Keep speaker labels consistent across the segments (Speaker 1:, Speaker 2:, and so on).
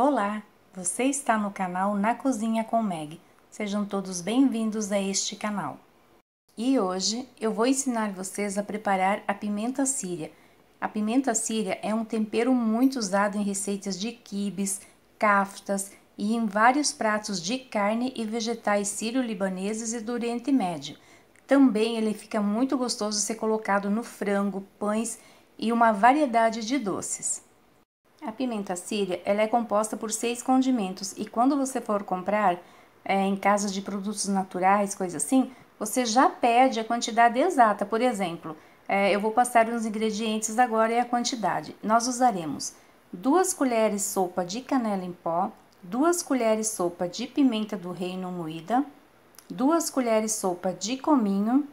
Speaker 1: Olá, você está no canal Na Cozinha com Meg. Sejam todos bem-vindos a este canal. E hoje eu vou ensinar vocês a preparar a pimenta síria. A pimenta síria é um tempero muito usado em receitas de quibes, kaftas e em vários pratos de carne e vegetais sírio-libaneses e do Oriente Médio. Também ele fica muito gostoso ser colocado no frango, pães e uma variedade de doces. A pimenta síria ela é composta por seis condimentos e quando você for comprar é, em casa de produtos naturais, coisa assim, você já pede a quantidade exata. Por exemplo, é, eu vou passar os ingredientes agora e a quantidade. Nós usaremos duas colheres sopa de canela em pó, duas colheres sopa de pimenta do reino moída, duas colheres sopa de cominho,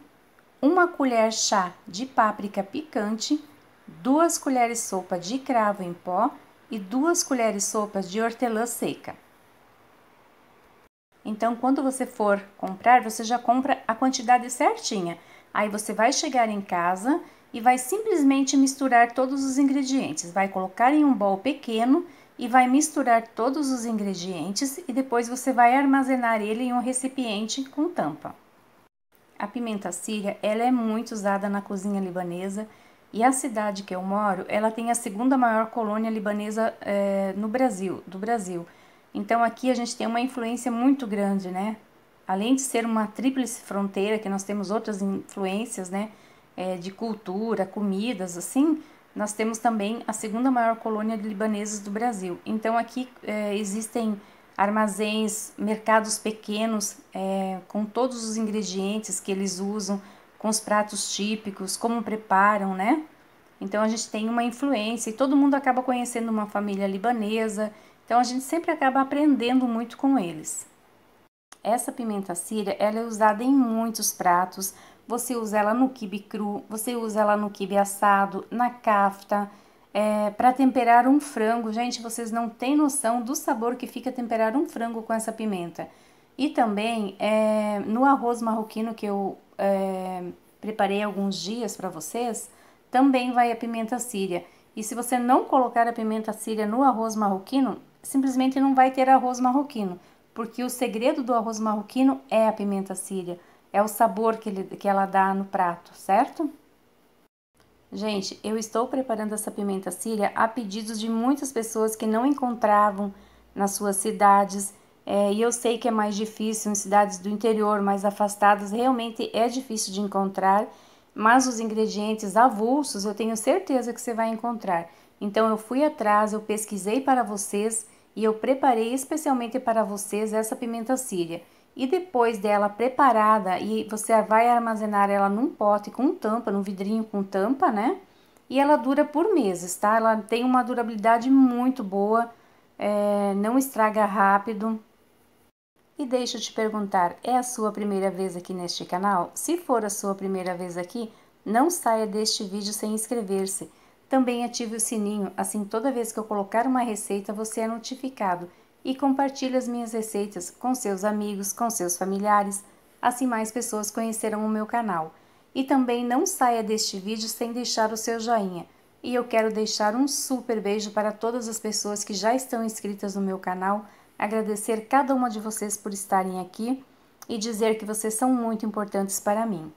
Speaker 1: uma colher chá de páprica picante 2 colheres sopa de cravo em pó e 2 colheres sopas de hortelã seca. Então, quando você for comprar, você já compra a quantidade certinha. Aí você vai chegar em casa e vai simplesmente misturar todos os ingredientes. Vai colocar em um bol pequeno e vai misturar todos os ingredientes e depois você vai armazenar ele em um recipiente com tampa. A pimenta síria, ela é muito usada na cozinha libanesa e a cidade que eu moro, ela tem a segunda maior colônia libanesa é, no Brasil, do Brasil. Então aqui a gente tem uma influência muito grande, né? Além de ser uma tríplice fronteira, que nós temos outras influências, né? É, de cultura, comidas, assim, nós temos também a segunda maior colônia de libaneses do Brasil. Então aqui é, existem armazéns, mercados pequenos, é, com todos os ingredientes que eles usam, com os pratos típicos, como preparam, né? Então a gente tem uma influência e todo mundo acaba conhecendo uma família libanesa, então a gente sempre acaba aprendendo muito com eles. Essa pimenta síria, ela é usada em muitos pratos. Você usa ela no quibe cru, você usa ela no quibe assado, na kafta, é, para temperar um frango. Gente, vocês não têm noção do sabor que fica temperar um frango com essa pimenta. E também é, no arroz marroquino que eu é, preparei alguns dias para vocês, também vai a pimenta síria. E se você não colocar a pimenta síria no arroz marroquino, simplesmente não vai ter arroz marroquino, porque o segredo do arroz marroquino é a pimenta síria, é o sabor que, ele, que ela dá no prato, certo? Gente, eu estou preparando essa pimenta síria a pedidos de muitas pessoas que não encontravam nas suas cidades é, e eu sei que é mais difícil em cidades do interior, mais afastadas, realmente é difícil de encontrar, mas os ingredientes avulsos eu tenho certeza que você vai encontrar. Então eu fui atrás, eu pesquisei para vocês e eu preparei especialmente para vocês essa pimenta síria. E depois dela preparada, e você vai armazenar ela num pote com tampa, num vidrinho com tampa, né? E ela dura por meses, tá? Ela tem uma durabilidade muito boa, é, não estraga rápido. E deixo te perguntar, é a sua primeira vez aqui neste canal? Se for a sua primeira vez aqui, não saia deste vídeo sem inscrever-se. Também ative o sininho, assim toda vez que eu colocar uma receita você é notificado. E compartilhe as minhas receitas com seus amigos, com seus familiares, assim mais pessoas conhecerão o meu canal. E também não saia deste vídeo sem deixar o seu joinha. E eu quero deixar um super beijo para todas as pessoas que já estão inscritas no meu canal, agradecer cada uma de vocês por estarem aqui e dizer que vocês são muito importantes para mim.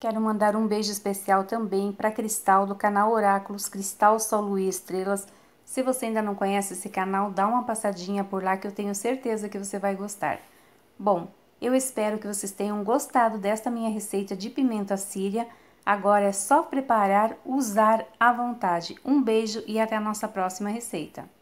Speaker 1: Quero mandar um beijo especial também para Cristal do canal Oráculos Cristal Sol Luiz Estrelas. Se você ainda não conhece esse canal, dá uma passadinha por lá que eu tenho certeza que você vai gostar. Bom, eu espero que vocês tenham gostado desta minha receita de pimenta síria. Agora é só preparar, usar à vontade. Um beijo e até a nossa próxima receita.